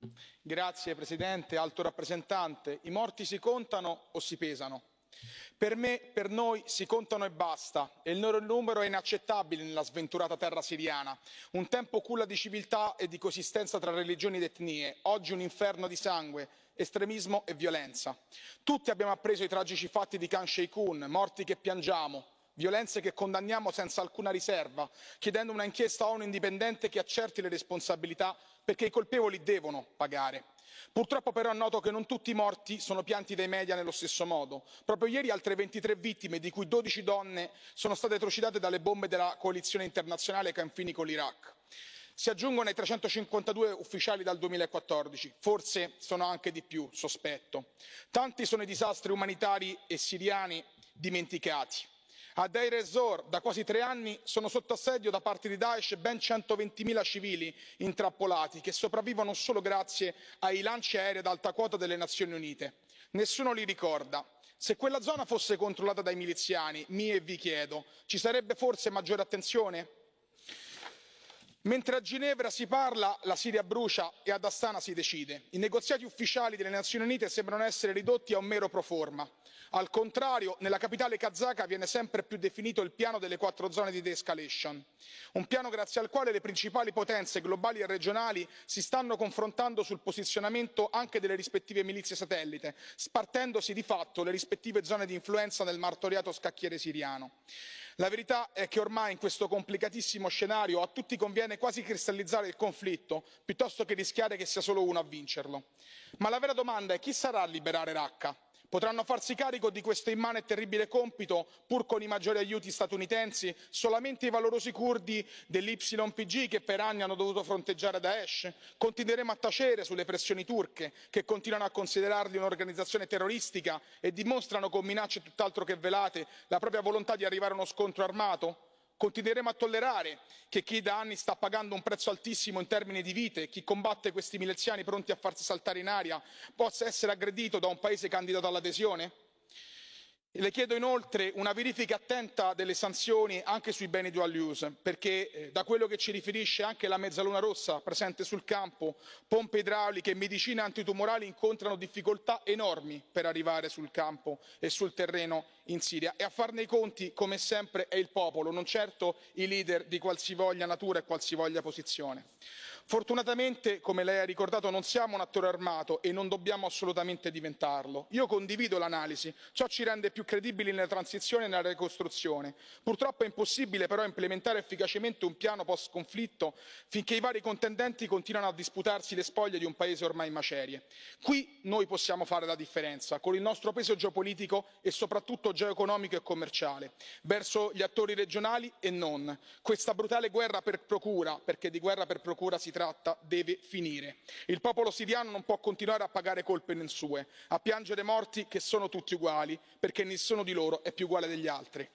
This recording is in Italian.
signor presidente onorevoli colleghi alto rappresentante i morti si contano o si pesano? per me per noi si contano e basta e il loro numero è inaccettabile nella sventurata terra siriana un tempo culla di civiltà e di coesistenza tra religioni ed etnie oggi un inferno di sangue estremismo e violenza. tutti abbiamo appreso i tragici fatti di khan Sheikhoun, morti che piangiamo violenze che condanniamo senza alcuna riserva chiedendo un'inchiesta onu indipendente che accerti le responsabilità perché i colpevoli devono pagare. purtroppo però è noto che non tutti i morti sono pianti dai media nello stesso modo proprio ieri altre 23 vittime di cui 12 donne sono state trucidate dalle bombe della coalizione internazionale ai confini con l'iraq. si aggiungono ai 352 ufficiali dal 2014, forse sono anche di più sospetto. tanti sono i disastri umanitari e siriani dimenticati a deir ez zor da quasi tre anni sono sotto assedio da parte di daesh ben centoventi civili intrappolati che sopravvivono solo grazie ai lanci aerei ad alta quota delle nazioni unite. nessuno li ricorda. se quella zona fosse controllata dai miliziani mi e vi chiedo ci sarebbe forse maggiore attenzione? mentre a ginevra si parla la siria brucia e ad astana si decide i negoziati ufficiali delle nazioni unite sembrano essere ridotti a un mero proforma al contrario nella capitale kazaka viene sempre più definito il piano delle quattro zone di de escalation un piano grazie al quale le principali potenze globali e regionali si stanno confrontando sul posizionamento anche delle rispettive milizie satellite spartendosi di fatto le rispettive zone di influenza nel martoriato scacchiere siriano la verità è che ormai in questo complicatissimo scenario a tutti conviene quasi cristallizzare il conflitto piuttosto che rischiare che sia solo uno a vincerlo ma la vera domanda è chi sarà a liberare raqqa? potranno farsi carico di questo immane e terribile compito pur con i maggiori aiuti statunitensi solamente i valorosi curdi dellypg che per anni hanno dovuto fronteggiare daesh? continueremo a tacere sulle pressioni turche che continuano a considerarli un'organizzazione terroristica e dimostrano con minacce tutt'altro che velate la propria volontà di arrivare a uno scontro armato? continueremo a tollerare che chi da anni sta pagando un prezzo altissimo in termini di vite chi combatte questi miliziani pronti a farsi saltare in aria possa essere aggredito da un paese candidato all'adesione? le chiedo inoltre una verifica attenta delle sanzioni anche sui beni dual use perché eh, da quello che ci riferisce anche la mezzaluna rossa presente sul campo pompe idrauliche e medicine antitumorali incontrano difficoltà enormi per arrivare sul campo e sul terreno in siria e a farne i conti come sempre è il popolo non certo i leader di qualsivoglia natura e qualsivoglia posizione fortunatamente come lei ha ricordato non siamo un attore armato e non dobbiamo assolutamente diventarlo. io condivido l'analisi ciò ci rende più credibili nella transizione e nella ricostruzione. purtroppo è impossibile però implementare efficacemente un piano post conflitto finché i vari contendenti continuano a disputarsi le spoglie di un paese ormai in macerie. qui noi possiamo fare la differenza con il nostro peso geopolitico e soprattutto geoeconomico e commerciale verso gli attori regionali e non. questa brutale guerra per procura perché di guerra per procura si si tratta deve finire. il popolo siriano non può continuare a pagare colpe non sue a piangere morti che sono tutti uguali perché nessuno di loro è più uguale degli altri.